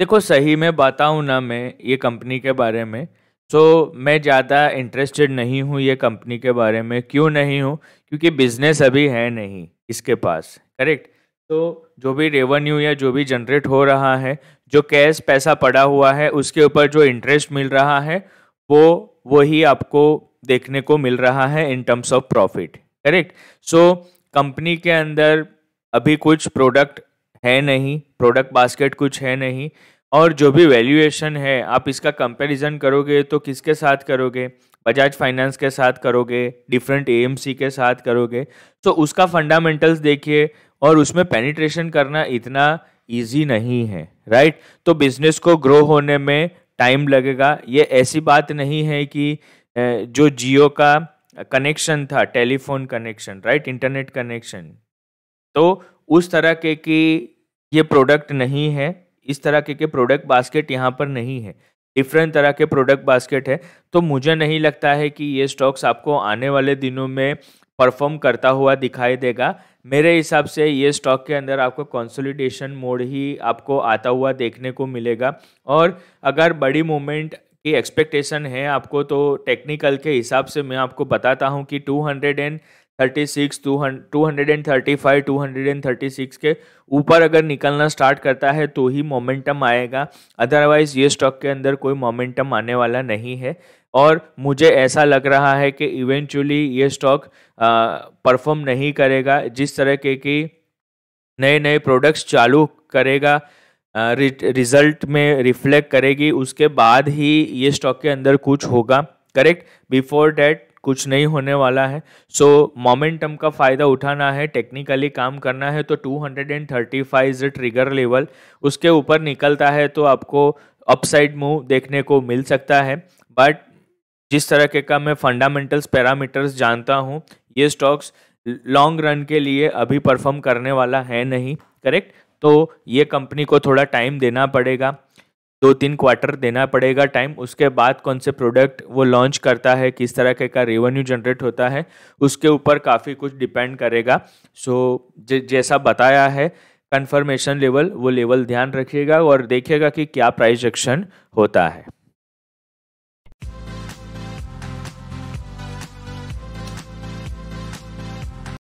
देखो सही में बताऊँ ना मैं ये कंपनी के बारे में so, तो मैं ज़्यादा इंटरेस्टेड नहीं हूँ ये कंपनी के बारे में क्यों नहीं हूँ क्योंकि बिजनेस अभी है नहीं इसके पास करेक्ट तो जो भी रेवेन्यू या जो भी जनरेट हो रहा है जो कैश पैसा पड़ा हुआ है उसके ऊपर जो इंटरेस्ट मिल रहा है वो वही आपको देखने को मिल रहा है in terms of profit correct so company के अंदर अभी कुछ प्रोडक्ट है नहीं प्रोडक्ट बास्केट कुछ है नहीं और जो भी वैल्यूएशन है आप इसका कंपैरिजन करोगे तो किसके साथ करोगे बजाज फाइनेंस के साथ करोगे डिफरेंट ए के साथ करोगे तो उसका फंडामेंटल्स देखिए और उसमें पेनिट्रेशन करना इतना ईजी नहीं है राइट तो बिजनेस को ग्रो होने में टाइम लगेगा ये ऐसी बात नहीं है कि जो जियो का कनेक्शन था telephone connection right internet connection तो उस तरह के कि ये प्रोडक्ट नहीं है इस तरह के के प्रोडक्ट बास्केट यहाँ पर नहीं है डिफरेंट तरह के प्रोडक्ट बास्केट है तो मुझे नहीं लगता है कि ये स्टॉक्स आपको आने वाले दिनों में परफॉर्म करता हुआ दिखाई देगा मेरे हिसाब से ये स्टॉक के अंदर आपको कंसोलिडेशन मोड ही आपको आता हुआ देखने को मिलेगा और अगर बड़ी मूवमेंट की एक्सपेक्टेशन है आपको तो टेक्निकल के हिसाब से मैं आपको बताता हूँ कि two hundred and thirty six two hund two hundred and thirty five two hundred and thirty six के ऊपर अगर निकलना स्टार्ट करता है तो ही मोमेंटम आएगा अदरवाइज़ ये स्टॉक के अंदर कोई मोमेंटम आने वाला नहीं है और मुझे ऐसा लग रहा है कि इवेंचुअली ये स्टॉक परफॉर्म नहीं करेगा जिस तरह के कि नए नए प्रोडक्ट्स चालू करेगा रिजल्ट में रिफ्लेक्ट करेगी उसके बाद ही ये स्टॉक के अंदर कुछ होगा करेक्ट बिफोर डैट कुछ नहीं होने वाला है सो so, मोमेंटम का फ़ायदा उठाना है टेक्निकली काम करना है तो 235 इज ट्रिगर लेवल उसके ऊपर निकलता है तो आपको अपसाइड मूव देखने को मिल सकता है बट जिस तरह के का मैं फंडामेंटल्स पैरामीटर्स जानता हूँ ये स्टॉक्स लॉन्ग रन के लिए अभी परफॉर्म करने वाला है नहीं करेक्ट तो ये कंपनी को थोड़ा टाइम देना पड़ेगा दो तीन क्वार्टर देना पड़ेगा टाइम उसके बाद कौन से प्रोडक्ट वो लॉन्च करता है किस तरह के का रेवेन्यू जनरेट होता है उसके ऊपर काफ़ी कुछ डिपेंड करेगा सो so, जैसा बताया है कन्फर्मेशन लेवल वो लेवल ध्यान रखिएगा और देखिएगा कि क्या प्राइजेक्शन एक्शन होता है